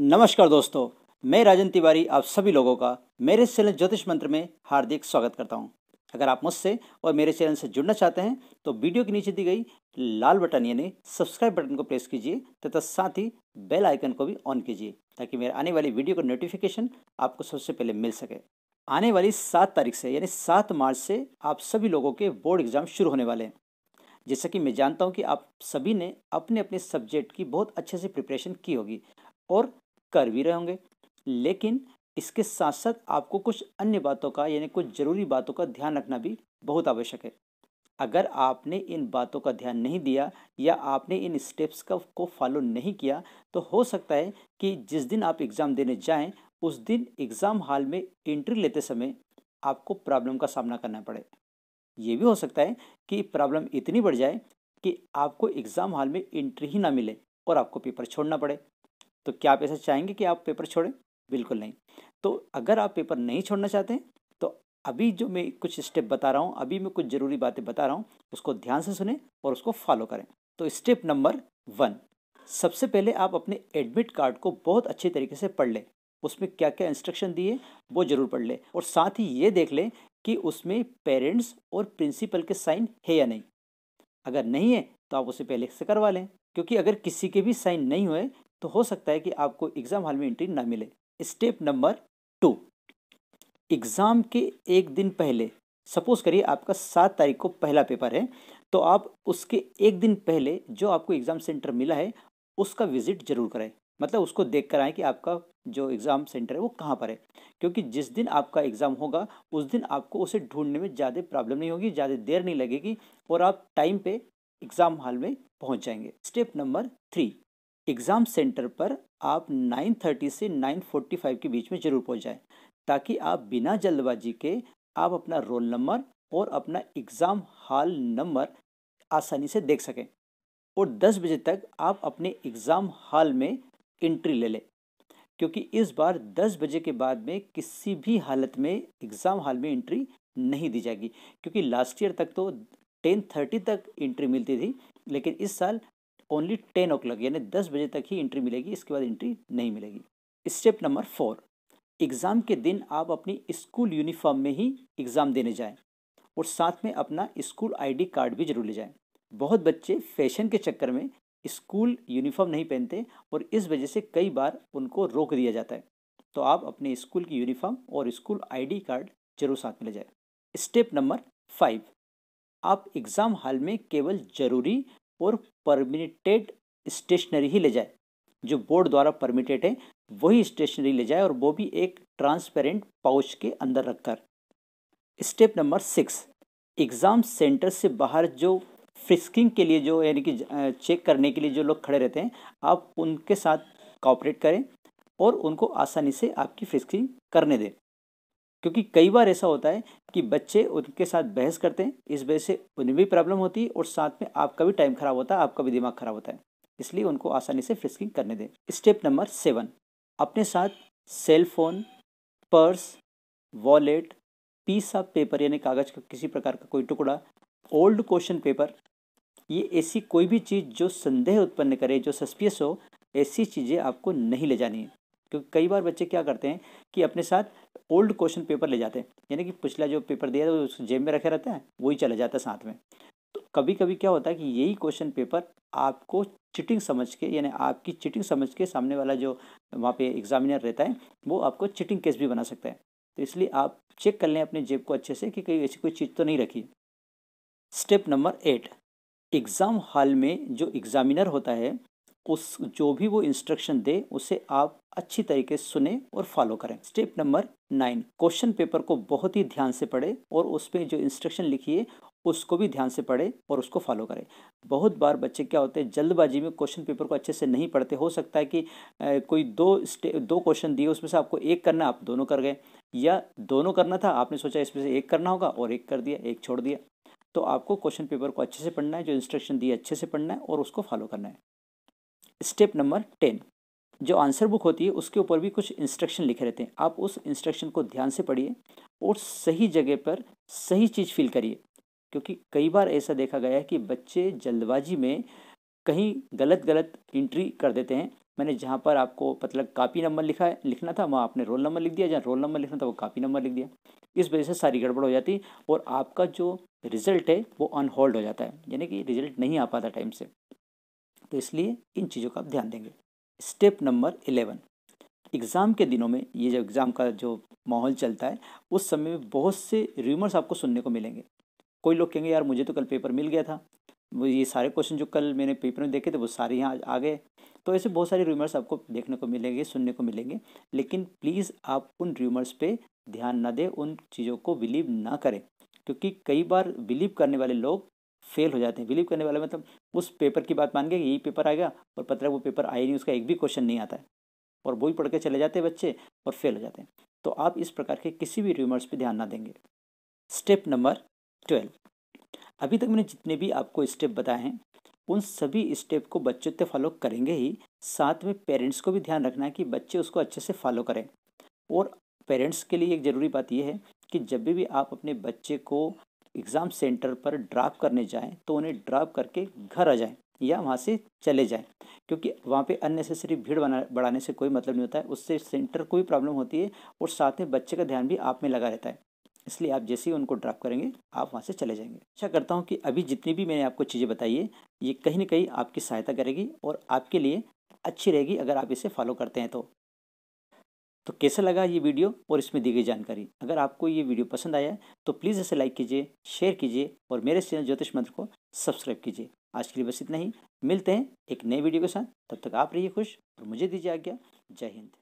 नमस्कार दोस्तों मैं राजन तिवारी आप सभी लोगों का मेरे चैनल ज्योतिष मंत्र में हार्दिक स्वागत करता हूं अगर आप मुझसे और मेरे चैनल से जुड़ना चाहते हैं तो वीडियो के नीचे दी गई लाल बटन यानी सब्सक्राइब बटन को प्रेस कीजिए तथा साथ ही बेल आइकन को भी ऑन कीजिए ताकि मेरे आने वाली वीडियो का नोटिफिकेशन आपको सबसे पहले मिल सके आने वाली सात तारीख से यानी सात मार्च से आप सभी लोगों के बोर्ड एग्जाम शुरू होने वाले हैं जैसा कि मैं जानता हूं कि आप सभी ने अपने अपने सब्जेक्ट की बहुत अच्छे से प्रिपरेशन की होगी और कर भी रहे होंगे लेकिन इसके साथ साथ आपको कुछ अन्य बातों का यानी कुछ ज़रूरी बातों का ध्यान रखना भी बहुत आवश्यक है अगर आपने इन बातों का ध्यान नहीं दिया या आपने इन स्टेप्स का को फॉलो नहीं किया तो हो सकता है कि जिस दिन आप एग्ज़ाम देने जाएं उस दिन एग्ज़ाम हॉल में एंट्री लेते समय आपको प्रॉब्लम का सामना करना पड़े ये भी हो सकता है कि प्रॉब्लम इतनी बढ़ जाए कि आपको एग्ज़ाम हॉल में एंट्री ही ना मिले और आपको पेपर छोड़ना पड़े तो क्या आप ऐसा चाहेंगे कि आप पेपर छोड़ें बिल्कुल नहीं तो अगर आप पेपर नहीं छोड़ना चाहते तो अभी जो मैं कुछ स्टेप बता रहा हूँ अभी मैं कुछ ज़रूरी बातें बता रहा हूँ उसको ध्यान से सुने और उसको फॉलो करें तो स्टेप नंबर वन सबसे पहले आप अपने एडमिट कार्ड को बहुत अच्छे तरीके से पढ़ लें उसमें क्या क्या इंस्ट्रक्शन दिए वो ज़रूर पढ़ लें और साथ ही ये देख लें कि उसमें पेरेंट्स और प्रिंसिपल के साइन है या नहीं अगर नहीं है तो आप उसे पहले से करवा लें क्योंकि अगर किसी के भी साइन नहीं हुए तो हो सकता है कि आपको एग्ज़ाम हॉल में एंट्री ना मिले स्टेप नंबर टू एग्ज़ाम के एक दिन पहले सपोज़ करिए आपका सात तारीख को पहला पेपर है तो आप उसके एक दिन पहले जो आपको एग्ज़ाम सेंटर मिला है उसका विज़िट जरूर कराएं मतलब उसको देख कर आएँ कि आपका जो एग्ज़ाम सेंटर है वो कहाँ पर है क्योंकि जिस दिन आपका एग्ज़ाम होगा उस दिन आपको उसे ढूंढने में ज़्यादा प्रॉब्लम नहीं होगी ज़्यादा देर नहीं लगेगी और आप टाइम पे एग्ज़ाम हॉल में पहुँच जाएंगे step number three exam centre पर आप 9:30 से 9:45 के बीच में ज़रूर पहुंच जाएं ताकि आप बिना जल्दबाजी के आप अपना रोल नंबर और अपना एग्ज़ाम हाल नंबर आसानी से देख सकें और 10 बजे तक आप अपने एग्ज़ाम हाल में एंट्री ले लें क्योंकि इस बार 10 बजे के बाद में किसी भी हालत में एग्ज़ाम हाल में एंट्री नहीं दी जाएगी क्योंकि लास्ट ईयर तक तो टेन थर्टी तक एंट्री मिलती थी लेकिन इस साल ओनली टेन ओ क्लॉक यानी दस बजे तक ही एंट्री मिलेगी इसके बाद एंट्री नहीं मिलेगी स्टेप नंबर फोर एग्ज़ाम के दिन आप अपनी स्कूल यूनिफॉर्म में ही एग्ज़ाम देने जाएं और साथ में अपना स्कूल आईडी कार्ड भी जरूर ले जाएं बहुत बच्चे फैशन के चक्कर में स्कूल यूनिफॉर्म नहीं पहनते और इस वजह से कई बार उनको रोक दिया जाता है तो आप अपने स्कूल की यूनिफॉर्म और स्कूल आईडी कार्ड जरूर साथ में ले जाएं स्टेप नंबर फाइव आप एग्ज़ाम हॉल में केवल ज़रूरी और परमिटेड स्टेशनरी ही ले जाए जो बोर्ड द्वारा परमिटेड है वही स्टेशनरी ले जाए और वो भी एक ट्रांसपेरेंट पाउच के अंदर रखकर step number six exam centre से बाहर जो फ्रिस्किंग के लिए जो यानी कि चेक करने के लिए जो लोग खड़े रहते हैं आप उनके साथ कॉपरेट करें और उनको आसानी से आपकी फ्रिस्किंग करने दें क्योंकि कई बार ऐसा होता है कि बच्चे उनके साथ बहस करते हैं इस वजह से उन्हें भी प्रॉब्लम होती है और साथ में आपका भी टाइम खराब होता है आपका भी दिमाग खराब होता है इसलिए उनको आसानी से फ्रिस्किंग करने दें स्टेप नंबर सेवन अपने साथ cell phone purse wallet piece of paper यानी कागज़ का किसी प्रकार का कोई टुकड़ा ओल्ड क्वेश्चन पेपर ये ऐसी कोई भी चीज़ जो संदेह उत्पन्न करे जो सस्पियस हो ऐसी चीज़ें आपको नहीं ले जानी है क्योंकि कई बार बच्चे क्या करते हैं कि अपने साथ ओल्ड क्वेश्चन पेपर ले जाते हैं यानी कि पिछला जो पेपर दिया था वो उस जेब में रखे रहता है वही चला जाता है साथ में तो कभी कभी क्या होता है कि यही क्वेश्चन पेपर आपको चिटिंग समझ के यानी आपकी चिटिंग समझ के सामने वाला जो वहाँ पे एग्जामिनर रहता है वो आपको चिटिंग केस भी बना सकता है तो इसलिए आप चेक कर लें अपने जेब को अच्छे से कि कहीं ऐसी कोई चीज़ तो नहीं रखी step number eight exam hall में जो एग्ज़ामिनर होता है उस जो भी वो इंस्ट्रक्शन दे उसे आप अच्छी तरीके से सुने और फॉलो करें step number nine question paper को बहुत ही ध्यान से पढ़े और उसमें जो इंस्ट्रक्शन लिखी है उसको भी ध्यान से पढ़े और उसको फॉलो करें बहुत बार बच्चे क्या होते हैं जल्दबाजी में क्वेश्चन पेपर को अच्छे से नहीं पढ़ते हो सकता है कि ए, कोई दो स्टे दो क्वेश्चन दिए उसमें से आपको एक करना आप दोनों कर गए या दोनों करना था आपने सोचा इसमें से एक करना होगा और एक कर दिया एक छोड़ दिया तो आपको क्वेश्चन पेपर को अच्छे से पढ़ना है जो इंस्ट्रक्शन दिए अच्छे से पढ़ना है और उसको फॉलो करना है स्टेप नंबर टेन जो आंसर बुक होती है उसके ऊपर भी कुछ इंस्ट्रक्शन लिखे रहते हैं आप उस इंस्ट्रक्शन को ध्यान से पढ़िए और सही जगह पर सही चीज़ फील करिए क्योंकि कई बार ऐसा देखा गया है कि बच्चे जल्दबाजी में कहीं गलत गलत इंट्री कर देते हैं मैंने जहाँ पर आपको मतलब कापी नंबर लिखा है लिखना था वहाँ आपने रोल नंबर लिख दिया जहाँ रोल नंबर लिखना था वो कापी नंबर लिख दिया इस वजह से सारी गड़बड़ हो जाती है और आपका जो रिज़ल्ट है वो अनहोल्ड हो जाता है यानी कि रिज़ल्ट नहीं आ पाता टाइम से तो इसलिए इन चीज़ों का आप ध्यान देंगे स्टेप नंबर इलेवन एग्ज़ाम के दिनों में ये जो एग्ज़ाम का जो माहौल चलता है उस समय में बहुत से र्यूमर्स आपको सुनने को मिलेंगे कोई लोग कहेंगे यार मुझे तो कल पेपर मिल गया था वो ये सारे क्वेश्चन जो कल मैंने पेपर में देखे थे वो सारे यहाँ आ गए तो ऐसे बहुत सारे र्यूमर्स आपको देखने को मिलेंगे सुनने को मिलेंगे लेकिन प्लीज़ आप उन र्यूमर्स पे ध्यान ना दें उन चीज़ों को बिलीव ना करें क्योंकि कई बार बिलीव करने वाले लोग फेल हो जाते हैं बिलीव करने वाले मतलब उस पेपर की बात मान के यही पेपर आएगा और पता है वो पेपर आया नहीं उसका एक भी क्वेश्चन नहीं आता है और वही पढ़ के चले जाते हैं बच्चे और फेल हो जाते हैं तो आप इस प्रकार के किसी भी र्यूमर्स पर ध्यान ना देंगे स्टेप नंबर ट्वेल्व अभी तक मैंने जितने भी आपको स्टेप बताए हैं उन सभी स्टेप को बच्चों तक फॉलो करेंगे ही साथ में पेरेंट्स को भी ध्यान रखना है कि बच्चे उसको अच्छे से फॉलो करें और पेरेंट्स के लिए एक ज़रूरी बात यह है कि जब भी आप अपने बच्चे को एग्ज़ाम सेंटर पर ड्राप करने जाएं तो उन्हें ड्राप करके घर आ जाएं या वहाँ से चले जाएं क्योंकि वहाँ पे अननेसेसरी भीड़ बना बढ़ाने से कोई मतलब नहीं होता है उससे सेंटर को भी प्रॉब्लम होती है और साथ में बच्चे का ध्यान भी आप में लगा रहता है इसलिए आप जैसे ही उनको ड्राप करेंगे आप वहाँ से चले जाएंगे अच्छा करता हूँ कि अभी जितनी भी मैंने आपको चीज़ें बताई है ये कहीं ना कहीं आपकी सहायता करेगी और आपके लिए अच्छी रहेगी अगर आप इसे फॉलो करते हैं तो तो कैसा लगा ये वीडियो और इसमें दी गई जानकारी अगर आपको ये वीडियो पसंद आया तो प्लीज़ इसे लाइक कीजिए शेयर कीजिए और मेरे चैनल ज्योतिष मंत्र को सब्सक्राइब कीजिए आज के लिए बस इतना ही मिलते हैं एक नए वीडियो के साथ तब तक आप रहिए खुश और मुझे दीजिए आज्ञा जय हिंद